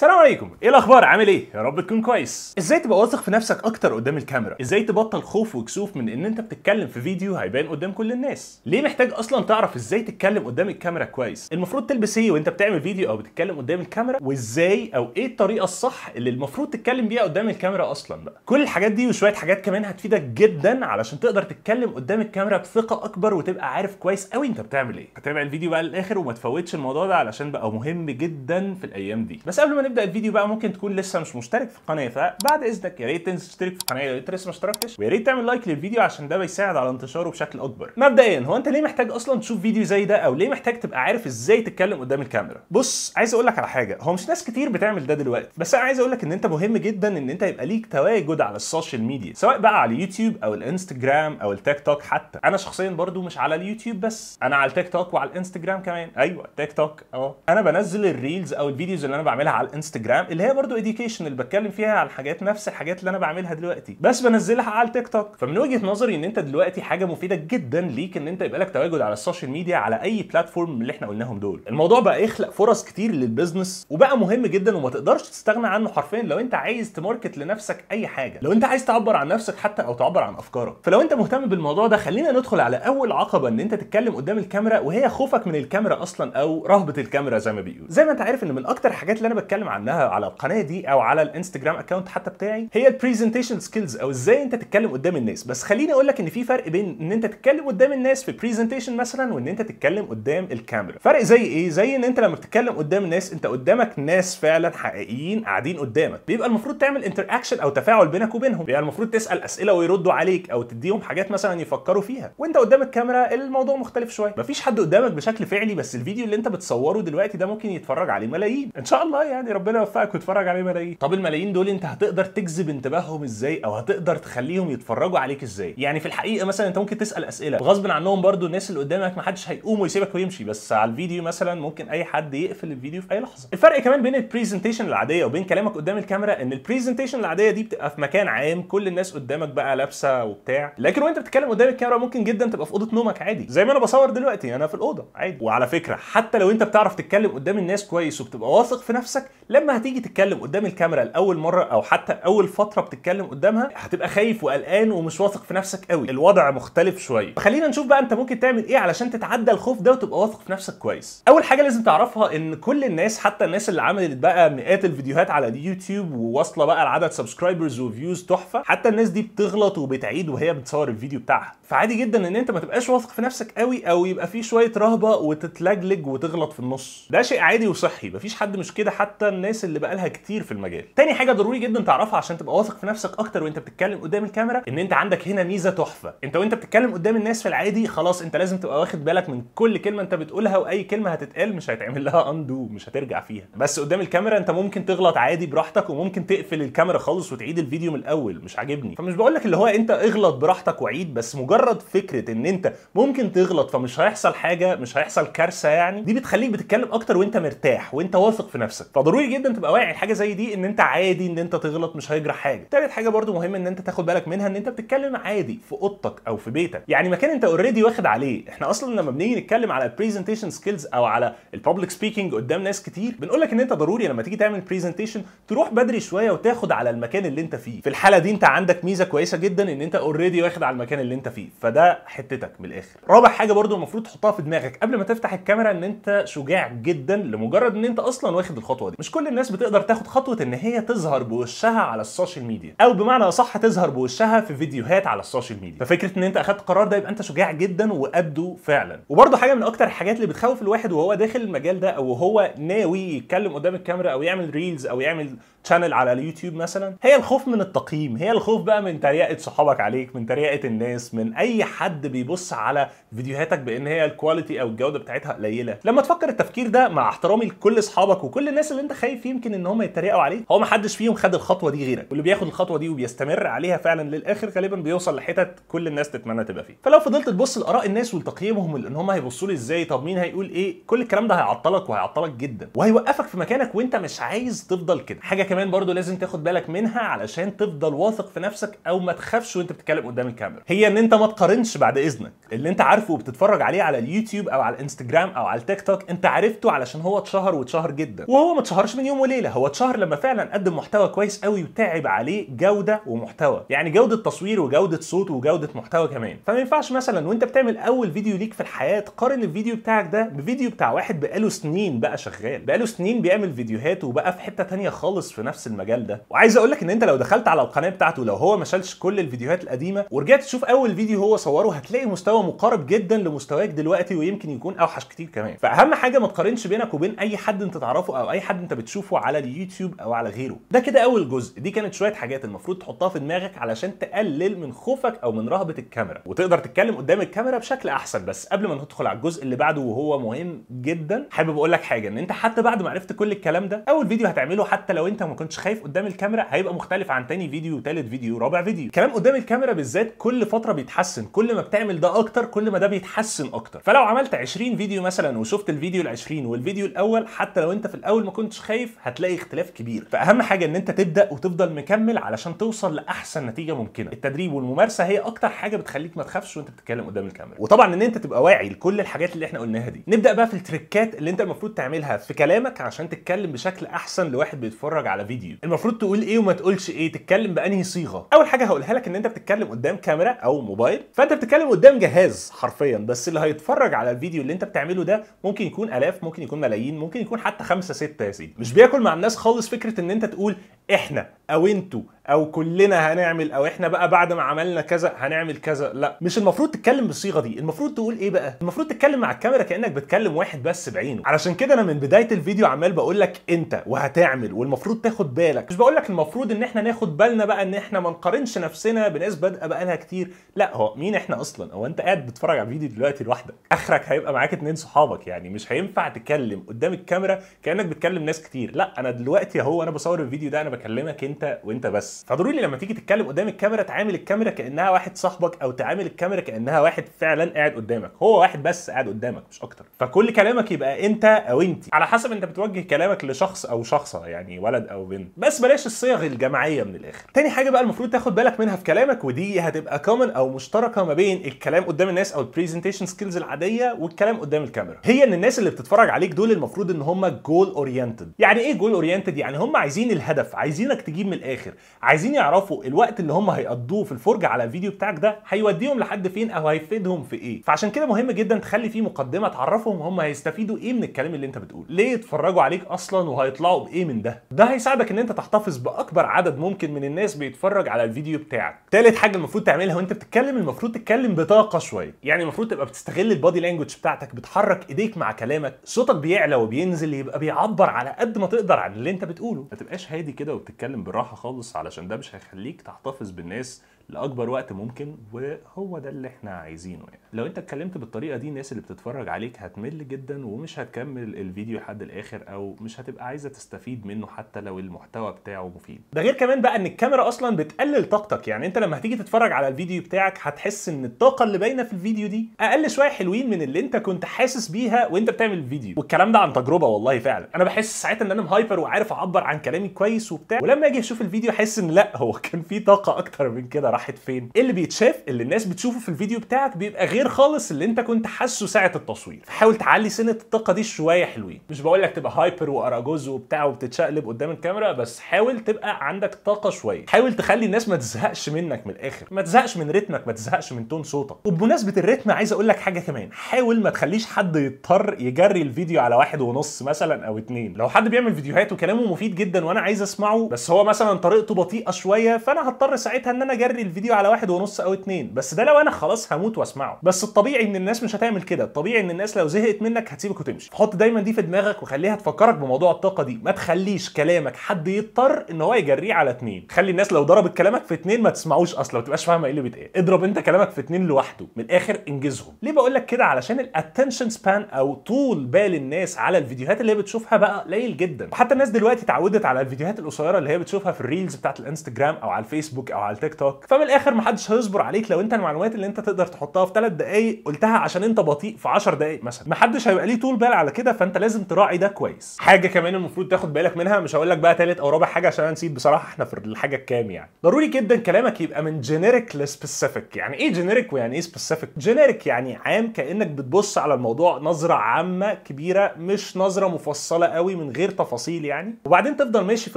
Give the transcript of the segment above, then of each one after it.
السلام عليكم ايه الاخبار عامل ايه يا رب تكون كويس ازاي تبقى واثق في نفسك اكتر قدام الكاميرا ازاي تبطل خوف وكسوف من ان انت بتتكلم في فيديو هيبان قدام كل الناس ليه محتاج اصلا تعرف ازاي تتكلم قدام الكاميرا كويس المفروض تلبس ايه وانت بتعمل فيديو او بتتكلم قدام الكاميرا وازاي او ايه الطريقه الصح اللي المفروض تتكلم بيها قدام الكاميرا اصلا بقى كل الحاجات دي وشويه حاجات كمان هتفيدك جدا علشان تقدر تتكلم قدام الكاميرا بثقه اكبر وتبقى عارف كويس قوي انت بتعمل ايه هتابع الفيديو بقى للاخر وما تفوتش الموضوع ده علشان بقى مهم جدا في الايام دي بس قبل ما نبدا الفيديو بقى ممكن تكون لسه مش مشترك في القناه فبعد اذنك يا ريت تنزل تشترك في القناه لو انت لسه ما اشتركتش ويا ريت تعمل لايك للفيديو عشان ده بيساعد على انتشاره بشكل اكبر مبدئيا هو انت ليه محتاج اصلا تشوف فيديو زي ده او ليه محتاج تبقى عارف ازاي تتكلم قدام الكاميرا بص عايز اقول لك على حاجه هو مش ناس كتير بتعمل ده دلوقتي بس انا عايز اقول لك ان انت مهم جدا ان انت يبقى ليك تواجد على السوشيال ميديا سواء بقى على اليوتيوب او الانستجرام او التيك توك حتى انا شخصيا برضو مش على اليوتيوب بس انا على التيك توك وعلى الانستجرام كمان ايوه تيك توك اه انا بنزل الريلز او الفيديوز اللي انا بعملها على الانستجرام اللي هي برضو اللي بتكلم فيها على الحاجات نفس الحاجات اللي انا بعملها دلوقتي بس بنزلها على التيك توك فمن وجهه نظري ان انت دلوقتي حاجه مفيده جدا ليك ان انت يبقى لك تواجد على السوشيال ميديا على اي بلاتفورم من اللي احنا قلناهم دول الموضوع بقى يخلق فرص كتير للبزنس وبقى مهم جدا وما تقدرش تستغنى عنه حرفيا لو انت عايز تماركت لنفسك اي حاجه لو انت عايز تعبر عن نفسك حتى او تعبر عن افكارك فلو انت مهتم بالموضوع ده خلينا ندخل على اول عقبه ان انت تتكلم قدام الكاميرا وهي خوفك من الكاميرا اصلا او رهبه الكاميرا زي ما بيقول زي ما انت عارف ان من اكتر الحاجات اللي انا بتكلم بتكلم عنها على القناه دي او على الانستجرام اكونت حتى بتاعي هي البريزنتيشن سكيلز او ازاي انت تتكلم قدام الناس بس خليني اقول لك ان في فرق بين ان انت تتكلم قدام الناس في بريزنتيشن مثلا وان انت تتكلم قدام الكاميرا فرق زي ايه زي ان انت لما بتتكلم قدام الناس انت قدامك ناس فعلا حقيقيين قاعدين قدامك بيبقى المفروض تعمل انتر اكشن او تفاعل بينك وبينهم بيبقى المفروض تسال اسئله ويردوا عليك او تديهم حاجات مثلا يفكروا فيها وانت قدام الكاميرا الموضوع مختلف شويه مفيش حد قدامك بشكل فعلي بس الفيديو اللي انت بتصوره دلوقتي ده ممكن يتفرج عليه ملايين ان شاء الله يعني يعني ربنا يوفقك وتتفرج عليه ملايين طب الملايين دول انت هتقدر تجذب انتباههم ازاي او هتقدر تخليهم يتفرجوا عليك ازاي يعني في الحقيقه مثلا انت ممكن تسال اسئله غصب عنهم برضو الناس اللي قدامك ما حدش هيقوم ويسيبك ويمشي بس على الفيديو مثلا ممكن اي حد يقفل الفيديو في اي لحظه الفرق كمان بين البرزنتيشن العاديه وبين كلامك قدام الكاميرا ان البرزنتيشن العاديه دي بتبقى في مكان عام كل الناس قدامك بقى لابسه وبتاع لكن وانت بتتكلم قدام الكاميرا ممكن جدا تبقى في اوضه نومك عادي زي ما انا بصور دلوقتي انا في الاوضه عادي وعلى فكره حتى لو انت بتعرف تتكلم قدام الناس كويس وبتبقى واثق في نفسك لما هتيجي تتكلم قدام الكاميرا لاول مره او حتى اول فتره بتتكلم قدامها هتبقى خايف وقلقان ومش واثق في نفسك قوي الوضع مختلف شويه فخلينا نشوف بقى انت ممكن تعمل ايه علشان تتعدى الخوف ده وتبقى واثق في نفسك كويس اول حاجه لازم تعرفها ان كل الناس حتى الناس اللي عملت بقى مئات الفيديوهات على اليوتيوب وواصله بقى لعدد سبسكرايبرز وفيوز تحفه حتى الناس دي بتغلط وبتعيد وهي بتصور الفيديو بتاعها فعادي جدا ان انت ما تبقاش واثق في نفسك قوي او يبقى في شويه رهبه وتتلجلج وتغلط في النص ده شيء عادي وصحي مفيش حد مش كده حتى الناس اللي بقالها كتير في المجال تاني حاجه ضروري جدا تعرفها عشان تبقى واثق في نفسك اكتر وانت بتتكلم قدام الكاميرا ان انت عندك هنا ميزه تحفه انت وانت بتتكلم قدام الناس في العادي خلاص انت لازم تبقى واخد بالك من كل كلمه انت بتقولها واي كلمه هتتقال مش هيتعمل لها اندو مش هترجع فيها بس قدام الكاميرا انت ممكن تغلط عادي براحتك وممكن تقفل الكاميرا خالص وتعيد الفيديو من الاول مش عاجبني فمش بقول لك اللي هو انت اغلط براحتك وعيد بس مجرد فكره ان انت ممكن تغلط فمش هيحصل حاجه مش هيحصل كارثه يعني دي بتخليك بتتكلم اكتر وانت مرتاح وانت واثق في نفسك فضروري ضروري جدا تبقى واعي حاجه زي دي ان انت عادي ان انت تغلط مش هيجرى حاجه تالت حاجه برده مهم ان انت تاخد بالك منها ان انت بتتكلم عادي في اوضتك او في بيتك يعني مكان انت اوريدي واخد عليه احنا اصلا لما بنيجي نتكلم على البريزنتيشن سكيلز او على الببليك سبيكينج قدام ناس كتير بنقول لك ان انت ضروري لما تيجي تعمل برزنتيشن تروح بدري شويه وتاخد على المكان اللي انت فيه في الحاله دي انت عندك ميزه كويسه جدا ان انت اوريدي واخد على المكان اللي انت فيه فده حتتك من الاخر رابع حاجه برده المفروض تحطها في دماغك قبل ما تفتح الكاميرا ان انت شجاع جدا لمجرد ان انت اصلا واخد الخطوه دي مش مش كل الناس بتقدر تاخد خطوه ان هي تظهر بوشها على السوشيال ميديا او بمعنى اصح تظهر بوشها في فيديوهات على السوشيال ميديا ففكره ان انت اخدت القرار ده يبقى انت شجاع جدا وابدو فعلا وبرده حاجه من اكتر الحاجات اللي بتخوف الواحد وهو داخل المجال ده او هو ناوي يتكلم قدام الكاميرا او يعمل ريلز او يعمل شانل على اليوتيوب مثلا هي الخوف من التقييم هي الخوف بقى من تريقه صحابك عليك من تريقه الناس من اي حد بيبص على فيديوهاتك بان هي الكواليتي او الجوده بتاعتها قليله لما تفكر التفكير ده مع احترامي لكل اصحابك وكل الناس اللي انت خايف يمكن ان هم يتريقوا عليك هو ما حدش فيهم خد الخطوه دي غيرك واللي بياخد الخطوه دي وبيستمر عليها فعلا للاخر غالبا بيوصل لحتت كل الناس تتمنى تبقى فيه فلو فضلت تبص لاراء الناس ولتقييمهم ان هم هيبصوا لي ازاي طب مين هيقول ايه كل الكلام ده هيعطلك وهيعطلك جدا وهيوقفك في مكانك وانت مش عايز تفضل كده حاجه كمان برضو لازم تاخد بالك منها علشان تفضل واثق في نفسك او ما تخافش وانت بتتكلم قدام الكاميرا هي ان انت ما تقارنش بعد اذنك اللي انت عارفه وبتتفرج عليه على اليوتيوب او على الانستجرام او على التيك توك انت عرفته علشان هو اتشهر واتشهر جدا وهو ما اتشهرش من يوم وليله هو اتشهر لما فعلا قدم محتوى كويس قوي وتعب عليه جوده ومحتوى يعني جوده تصوير وجوده صوت وجوده محتوى كمان فما ينفعش مثلا وانت بتعمل اول فيديو ليك في الحياه تقارن الفيديو بتاعك ده بفيديو بتاع واحد بقاله سنين بقى شغال بقاله سنين بيعمل فيديوهات وبقى في حته ثانيه خالص في في نفس المجال ده وعايز اقول لك ان انت لو دخلت على القناه بتاعته لو هو ما شالش كل الفيديوهات القديمه ورجعت تشوف اول فيديو هو صوره هتلاقي مستوى مقارب جدا لمستواك دلوقتي ويمكن يكون اوحش كتير كمان فاهم حاجه ما تقارنش بينك وبين اي حد انت تعرفه او اي حد انت بتشوفه على اليوتيوب او على غيره ده كده اول جزء دي كانت شويه حاجات المفروض تحطها في دماغك علشان تقلل من خوفك او من رهبه الكاميرا وتقدر تتكلم قدام الكاميرا بشكل احسن بس قبل ما ندخل على الجزء اللي بعده وهو مهم جدا حابب اقول لك حاجه ان انت حتى بعد ما عرفت كل الكلام ده اول فيديو هتعمله حتى لو انت ما كنتش خايف قدام الكاميرا هيبقى مختلف عن تاني فيديو وتالت فيديو ورابع فيديو كلام قدام الكاميرا بالذات كل فتره بيتحسن كل ما بتعمل ده اكتر كل ما ده بيتحسن اكتر فلو عملت 20 فيديو مثلا وشفت الفيديو ال20 والفيديو الاول حتى لو انت في الاول ما كنتش خايف هتلاقي اختلاف كبير فاهم حاجه ان انت تبدا وتفضل مكمل علشان توصل لاحسن نتيجه ممكنه التدريب والممارسه هي اكتر حاجه بتخليك ما تخافش وانت بتتكلم قدام الكاميرا وطبعا ان انت تبقى واعي لكل الحاجات اللي احنا قلناها دي نبدا بقى في التريكات اللي انت المفروض تعملها في كلامك عشان تتكلم بشكل احسن لواحد بيتفرج على على فيديو المفروض تقول ايه وما تقولش ايه تتكلم بانهي صيغه اول حاجه هقولها لك ان انت بتتكلم قدام كاميرا او موبايل فانت بتتكلم قدام جهاز حرفيا بس اللي هيتفرج على الفيديو اللي انت بتعمله ده ممكن يكون الاف ممكن يكون ملايين ممكن يكون حتى خمسة ستة يا سيدي مش بياكل مع الناس خالص فكره ان انت تقول احنا او انتوا او كلنا هنعمل او احنا بقى بعد ما عملنا كذا هنعمل كذا لا مش المفروض تتكلم بالصيغه دي المفروض تقول ايه بقى المفروض تتكلم مع الكاميرا كانك بتكلم واحد بس بعينه علشان كده انا من بدايه الفيديو عمال بقول لك انت وهتعمل والمفروض تاخد بالك مش بقول لك المفروض ان احنا ناخد بالنا بقى ان احنا ما نقارنش نفسنا بناس بادئه بقى لها كتير لا هو مين احنا اصلا هو انت قاعد بتتفرج على الفيديو دلوقتي لوحدك اخرك هيبقى معاك اتنين صحابك يعني مش هينفع تتكلم قدام الكاميرا كانك بتكلم ناس كتير لا انا دلوقتي اهو انا بصور الفيديو ده انا بكلمك انت وانت بس فضروري لما تيجي تتكلم قدام الكاميرا تعامل الكاميرا كانها واحد صاحبك او تعامل الكاميرا كانها واحد فعلا قاعد قدامك هو واحد بس قاعد قدامك مش اكتر فكل كلامك يبقى انت او انت على حسب انت بتوجه كلامك لشخص او شخصه يعني ولد او بنت بس بلاش الصيغ الجماعيه من الاخر تاني حاجه بقى المفروض تاخد بالك منها في كلامك ودي هتبقى كومن او مشتركه ما بين الكلام قدام الناس او البرزنتيشن سكيلز العاديه والكلام قدام الكاميرا هي ان الناس اللي بتتفرج عليك دول المفروض ان هم جول اورينتد يعني ايه جول اورينتد يعني هم عايزين الهدف عايزينك تجيب من الاخر عايزين يعرفوا الوقت اللي هم هيقضوه في الفرجه على الفيديو بتاعك ده هيوديهم لحد فين او هيفيدهم في ايه فعشان كده مهم جدا تخلي فيه مقدمه تعرفهم هم هيستفيدوا ايه من الكلام اللي انت بتقوله ليه يتفرجوا عليك اصلا وهيطلعوا بايه من ده ده هيساعدك ان انت تحتفظ باكبر عدد ممكن من الناس بيتفرج على الفيديو بتاعك تالت حاجه المفروض تعملها وانت بتتكلم المفروض تتكلم بطاقه شويه يعني المفروض تبقى بتستغل البادي لانجوج بتاعتك بتحرك ايديك مع كلامك صوتك بيعلى وبينزل يبقى بيعبر على قد ما تقدر عن اللي انت بتقوله ما تبقاش هادي كده كده وبتتكلم بالراحه خالص علشان ده مش هيخليك تحتفظ بالناس لاكبر وقت ممكن وهو ده اللي احنا عايزينه يعني لو انت اتكلمت بالطريقه دي الناس اللي بتتفرج عليك هتمل جدا ومش هتكمل الفيديو لحد الاخر او مش هتبقى عايزه تستفيد منه حتى لو المحتوى بتاعه مفيد ده غير كمان بقى ان الكاميرا اصلا بتقلل طاقتك يعني انت لما هتيجي تتفرج على الفيديو بتاعك هتحس ان الطاقه اللي باينه في الفيديو دي اقل شويه حلوين من اللي انت كنت حاسس بيها وانت بتعمل الفيديو والكلام ده عن تجربه والله فعلا انا بحس ساعتها ان انا مهايبر وعارف اعبر عن كلامي كويس وبتاع ولما اجي اشوف الفيديو احس ان لا هو كان في طاقه اكتر من كده راحت فين إيه اللي بيتشاف اللي الناس بتشوفه في الفيديو بتاعك بيبقى غير خالص اللي انت كنت حاسه ساعه التصوير فحاول تعلي سنه الطاقه دي شويه حلوين مش بقول لك تبقى هايبر واراجوز وبتاع وبتتشقلب قدام الكاميرا بس حاول تبقى عندك طاقه شويه حاول تخلي الناس ما تزهقش منك من الاخر ما تزهقش من رتمك ما تزهقش من تون صوتك وبمناسبه الريتم عايز اقول لك حاجه كمان حاول ما تخليش حد يضطر يجري الفيديو على واحد ونص مثلا او اتنين لو حد بيعمل فيديوهات وكلامه مفيد جدا وانا عايز اسمعه بس هو مثلا طريقته بطيئه شويه فانا هضطر ساعتها ان انا اجري اخلي الفيديو على واحد ونص او اتنين بس ده لو انا خلاص هموت واسمعه بس الطبيعي ان الناس مش هتعمل كده الطبيعي ان الناس لو زهقت منك هتسيبك وتمشي حط دايما دي في دماغك وخليها تفكرك بموضوع الطاقه دي ما تخليش كلامك حد يضطر ان هو يجريه على اتنين خلي الناس لو ضربت كلامك في اتنين ما تسمعوش اصلا ما تبقاش فاهمه ايه اللي بيتقال اضرب انت كلامك في اتنين لوحده من الاخر انجزهم ليه بقول لك كده علشان الاتنشن سبان او طول بال الناس على الفيديوهات اللي هي بتشوفها بقى قليل جدا وحتى الناس دلوقتي اتعودت على الفيديوهات القصيره اللي هي بتشوفها في الريلز بتاعت الانستجرام او على الفيسبوك او على التيك توك فمن الاخر محدش هيصبر عليك لو انت المعلومات اللي انت تقدر تحطها في ثلاث دقائق قلتها عشان انت بطيء في 10 دقائق مثلا محدش هيبقى ليه طول بال على كده فانت لازم تراعي ده كويس حاجه كمان المفروض تاخد بالك منها مش هقول لك بقى ثالث او رابع حاجه عشان انا نسيت بصراحه احنا في الحاجه الكام يعني ضروري جدا كلامك يبقى من جينيريك لسبيسيفيك يعني ايه جينيريك ويعني ايه سبيسيفيك جينيريك يعني عام كانك بتبص على الموضوع نظره عامه كبيره مش نظره مفصله قوي من غير تفاصيل يعني وبعدين تفضل ماشي في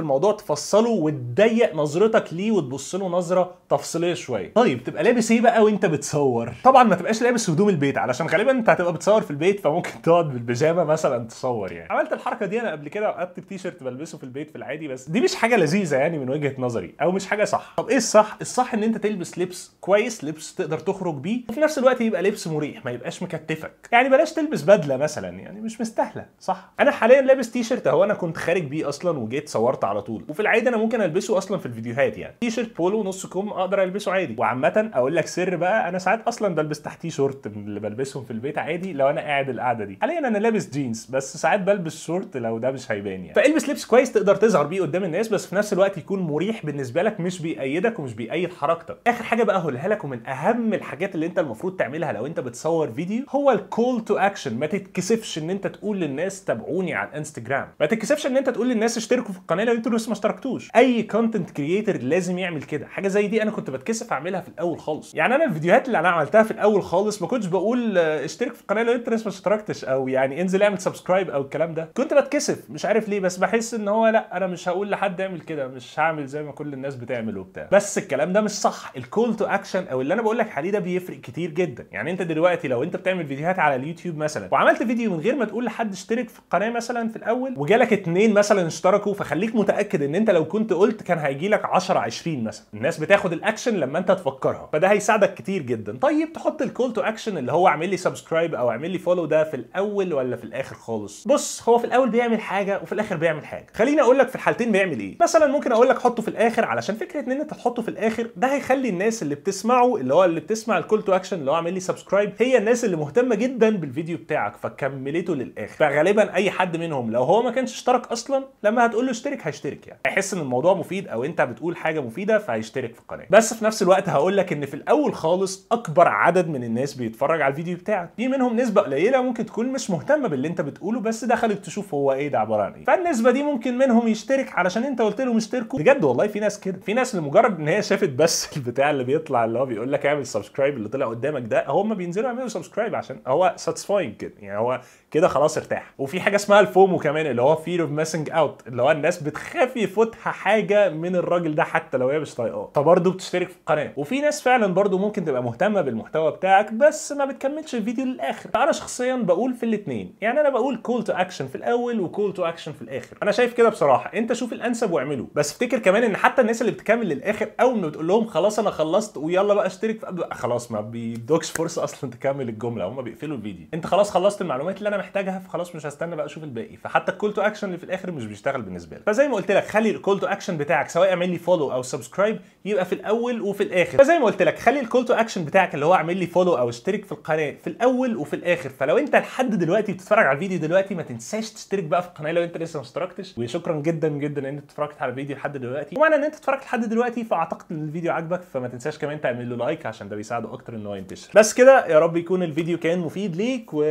الموضوع تفصله وتضيق نظرتك ليه وتبص له نظره تفصيليه شويه طيب تبقى لابس ايه بقى وانت بتصور طبعا ما تبقاش لابس هدوم البيت علشان غالبا انت هتبقى بتصور في البيت فممكن تقعد بالبيجامه مثلا تصور يعني عملت الحركه دي انا قبل كده وقعدت التيشيرت بلبسه في البيت في العادي بس دي مش حاجه لذيذه يعني من وجهه نظري او مش حاجه صح طب ايه الصح الصح ان انت تلبس لبس كويس لبس تقدر تخرج بيه وفي نفس الوقت يبقى لبس مريح ما يبقاش مكتفك يعني بلاش تلبس بدله مثلا يعني مش مستاهله صح انا حاليا لابس تيشيرت اهو انا كنت خارج بيه اصلا وجيت صورت على طول وفي العادي انا ممكن البسه اصلا في الفيديوهات يعني تيشيرت بولو نص كم اقدر اقدر البسه عادي وعامه اقول لك سر بقى انا ساعات اصلا بلبس تحتيه شورت من اللي بلبسهم في البيت عادي لو انا قاعد القعده دي حاليا انا لابس جينز بس ساعات بلبس شورت لو ده مش هيبان يعني فالبس لبس كويس تقدر تظهر بيه قدام الناس بس في نفس الوقت يكون مريح بالنسبه لك مش بيأيدك ومش بيأيد حركتك اخر حاجه بقى هقولها لك ومن اهم الحاجات اللي انت المفروض تعملها لو انت بتصور فيديو هو الكول تو اكشن ما تتكسفش ان انت تقول للناس تابعوني على الانستجرام ما تتكسفش ان انت تقول للناس اشتركوا في القناه لو انتوا لسه ما اشتركتوش اي كونتنت كرييتور لازم يعمل كده حاجه زي دي انا كنت كنت بتكسف اعملها في الاول خالص يعني انا الفيديوهات اللي انا عملتها في الاول خالص ما كنتش بقول آه، اشترك في القناه لو انت لسه ما اشتركتش او يعني انزل اعمل سبسكرايب او الكلام ده كنت بتكسف مش عارف ليه بس بحس ان هو لا انا مش هقول لحد اعمل كده مش هعمل زي ما كل الناس بتعمل وبتاع بس الكلام ده مش صح الكول تو اكشن او اللي انا بقول لك عليه ده بيفرق كتير جدا يعني انت دلوقتي لو انت بتعمل فيديوهات على اليوتيوب مثلا وعملت فيديو من غير ما تقول لحد اشترك في القناه مثلا في الاول وجالك اتنين مثلا اشتركوا فخليك متاكد ان انت لو كنت قلت كان هيجي لك 10 20 مثلا الناس بتاخد الاكشن اكشن لما انت تفكرها فده هيساعدك كتير جدا طيب تحط الكول تو اكشن اللي هو اعمل لي سبسكرايب او اعمل لي فولو ده في الاول ولا في الاخر خالص بص هو في الاول بيعمل حاجه وفي الاخر بيعمل حاجه خليني اقول لك في الحالتين بيعمل ايه مثلا ممكن اقول لك حطه في الاخر علشان فكره ان انت تحطه في الاخر ده هيخلي الناس اللي بتسمعه اللي هو اللي بتسمع الكول تو اكشن اللي هو اعمل لي سبسكرايب هي الناس اللي مهتمه جدا بالفيديو بتاعك فكملته للاخر فغالبا اي حد منهم لو هو ما كانش اشترك اصلا لما هتقول له اشترك هيشترك يعني هيحس ان الموضوع مفيد او انت بتقول حاجه مفيده فهيشترك في القناه بس بس في نفس الوقت هقول لك ان في الاول خالص اكبر عدد من الناس بيتفرج على الفيديو بتاعك في منهم نسبه قليله ممكن تكون مش مهتمه باللي انت بتقوله بس دخلت تشوف هو ايه ده عباره عن ايه فالنسبه دي ممكن منهم يشترك علشان انت قلت لهم اشتركوا بجد والله في ناس كده في ناس لمجرد ان هي شافت بس البتاع اللي بيطلع اللي هو بيقول لك اعمل سبسكرايب اللي طلع قدامك ده هم بينزلوا يعملوا سبسكرايب عشان هو ساتسفاينج كده يعني هو كده خلاص ارتاح وفي حاجه اسمها الفومو كمان اللي هو فير اوف ميسنج اوت اللي هو الناس بتخاف يفوتها حاجه من الراجل ده حتى لو هي مش طايقاه فبرضه تشترك في القناه وفي ناس فعلا برضو ممكن تبقى مهتمه بالمحتوى بتاعك بس ما بتكملش الفيديو للاخر انا شخصيا بقول في الاثنين يعني انا بقول كول تو اكشن في الاول وكول تو اكشن في الاخر انا شايف كده بصراحه انت شوف الانسب واعمله بس افتكر كمان ان حتى الناس اللي بتكمل للاخر اول ما بتقول لهم خلاص انا خلصت ويلا بقى اشترك في... خلاص ما بيدوكش فرصه اصلا تكمل الجمله هم بيقفلوا الفيديو انت خلاص خلصت المعلومات اللي انا محتاجها فخلاص مش هستنى بقى اشوف الباقي فحتى الكول تو اكشن اللي في الاخر مش بيشتغل بالنسبه لك فزي ما قلت لك خلي الكول تو اكشن بتاعك سواء اعمل لي فولو او سبسكرايب يبقى في الاول الاول وفي الاخر فزي ما قلت لك خلي الكول تو اكشن بتاعك اللي هو اعمل لي فولو او اشترك في القناه في الاول وفي الاخر فلو انت لحد دلوقتي بتتفرج على الفيديو دلوقتي ما تنساش تشترك بقى في القناه لو انت لسه ما اشتركتش وشكرا جدا جدا ان انت اتفرجت على الفيديو لحد دلوقتي ومعنى ان انت اتفرجت لحد دلوقتي فاعتقد ان الفيديو عجبك فما تنساش كمان تعمل له لايك عشان ده بيساعده اكتر ان هو ينتشر بس كده يا رب يكون الفيديو كان مفيد ليك و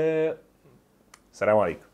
سلام عليكم